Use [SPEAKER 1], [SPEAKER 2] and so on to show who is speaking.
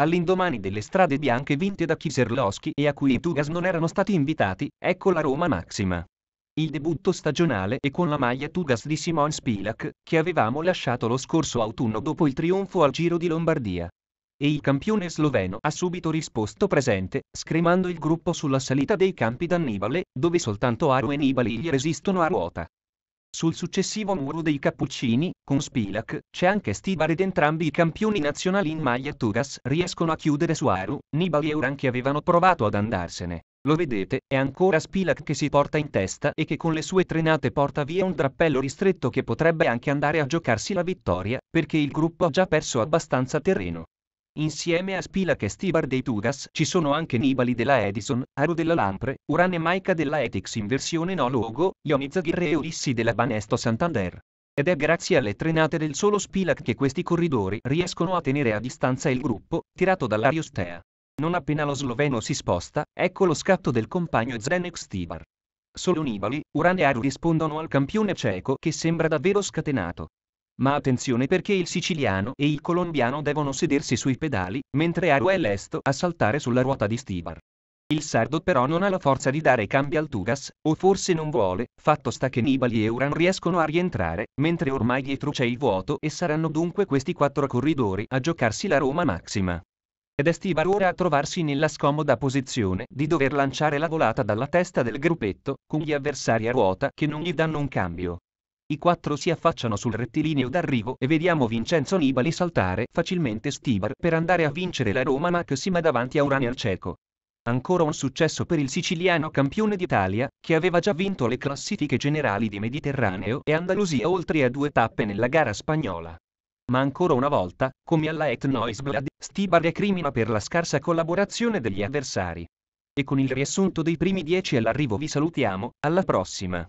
[SPEAKER 1] All'indomani delle strade bianche vinte da Kiserlowski e a cui i Tugas non erano stati invitati, ecco la Roma Maxima. Il debutto stagionale e con la maglia Tugas di Simon Spilak, che avevamo lasciato lo scorso autunno dopo il trionfo al Giro di Lombardia. E il campione sloveno ha subito risposto presente, scremando il gruppo sulla salita dei campi d'Annibale, dove soltanto Aro e Nibali gli resistono a ruota. Sul successivo muro dei Cappuccini, con Spilak, c'è anche Stibar ed entrambi i campioni nazionali in maglia Turas riescono a chiudere su Aru, Nibali e Uran che avevano provato ad andarsene. Lo vedete, è ancora Spilak che si porta in testa e che con le sue trenate porta via un drappello ristretto che potrebbe anche andare a giocarsi la vittoria, perché il gruppo ha già perso abbastanza terreno. Insieme a Spilak e Stibar dei Tugas ci sono anche Nibali della Edison, Aro della Lampre, Uran e Maika della Etix in versione no logo, Ionizagirre e Ulissi della Banesto Santander. Ed è grazie alle trenate del solo Spilak che questi corridori riescono a tenere a distanza il gruppo, tirato dall'Ariostea. Non appena lo sloveno si sposta, ecco lo scatto del compagno Zdenek Stibar. Solo Nibali, Uran e Aru rispondono al campione cieco che sembra davvero scatenato. Ma attenzione perché il siciliano e il colombiano devono sedersi sui pedali, mentre Aru è lesto a saltare sulla ruota di Stivar. Il sardo però non ha la forza di dare cambi al Tugas, o forse non vuole, fatto sta che Nibali e Uran riescono a rientrare, mentre ormai dietro c'è il vuoto e saranno dunque questi quattro corridori a giocarsi la Roma massima. Ed è Stivar ora a trovarsi nella scomoda posizione di dover lanciare la volata dalla testa del gruppetto, con gli avversari a ruota che non gli danno un cambio. I quattro si affacciano sul rettilineo d'arrivo e vediamo Vincenzo Nibali saltare facilmente Stibar per andare a vincere la Roma Maxima davanti a Urania Ceco. Ancora un successo per il siciliano campione d'Italia, che aveva già vinto le classifiche generali di Mediterraneo e Andalusia oltre a due tappe nella gara spagnola. Ma ancora una volta, come alla Etnoisblad, Noisblad, Stibar recrimina per la scarsa collaborazione degli avversari. E con il riassunto dei primi dieci all'arrivo vi salutiamo, alla prossima!